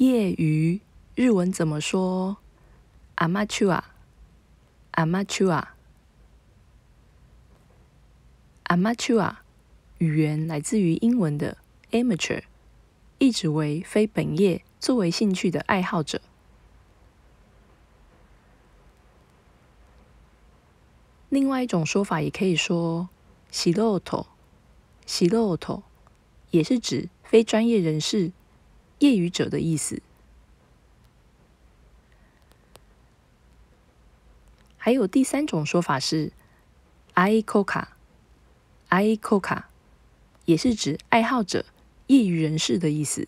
业余日文怎么说？amateur，amateur，amateur。语言来自于英文的 amateur，意指为非本业、作为兴趣的爱好者。另外一种说法也可以说 shiroto，shiroto，也是指非专业人士。业余者的意思，还有第三种说法是 i o c a i o c a 也是指爱好者、业余人士的意思。